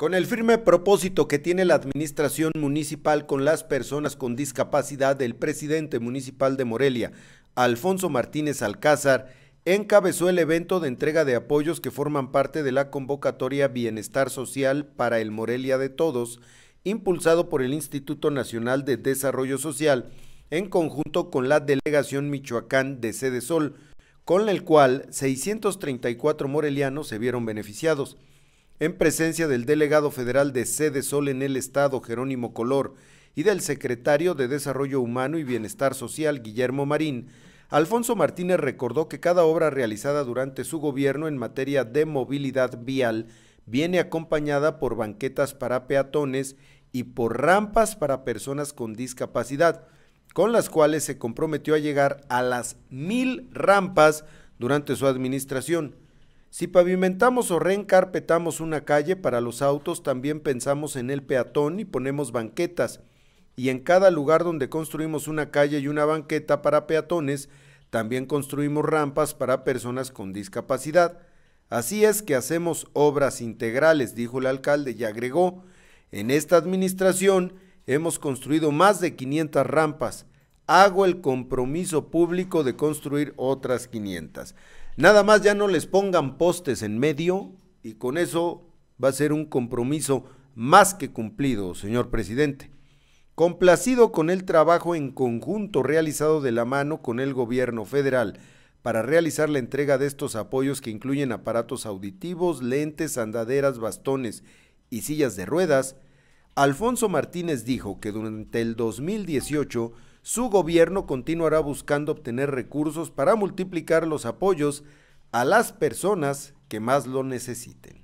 Con el firme propósito que tiene la administración municipal con las personas con discapacidad, el presidente municipal de Morelia, Alfonso Martínez Alcázar, encabezó el evento de entrega de apoyos que forman parte de la convocatoria Bienestar Social para el Morelia de Todos, impulsado por el Instituto Nacional de Desarrollo Social, en conjunto con la Delegación Michoacán de Sede Sol, con el cual 634 morelianos se vieron beneficiados en presencia del delegado federal de Sede Sol en el Estado, Jerónimo Color, y del secretario de Desarrollo Humano y Bienestar Social, Guillermo Marín, Alfonso Martínez recordó que cada obra realizada durante su gobierno en materia de movilidad vial viene acompañada por banquetas para peatones y por rampas para personas con discapacidad, con las cuales se comprometió a llegar a las mil rampas durante su administración. Si pavimentamos o reencarpetamos una calle para los autos, también pensamos en el peatón y ponemos banquetas. Y en cada lugar donde construimos una calle y una banqueta para peatones, también construimos rampas para personas con discapacidad. Así es que hacemos obras integrales, dijo el alcalde y agregó, en esta administración hemos construido más de 500 rampas, hago el compromiso público de construir otras 500. Nada más ya no les pongan postes en medio y con eso va a ser un compromiso más que cumplido, señor presidente. Complacido con el trabajo en conjunto realizado de la mano con el gobierno federal para realizar la entrega de estos apoyos que incluyen aparatos auditivos, lentes, andaderas, bastones y sillas de ruedas, Alfonso Martínez dijo que durante el 2018 su gobierno continuará buscando obtener recursos para multiplicar los apoyos a las personas que más lo necesiten.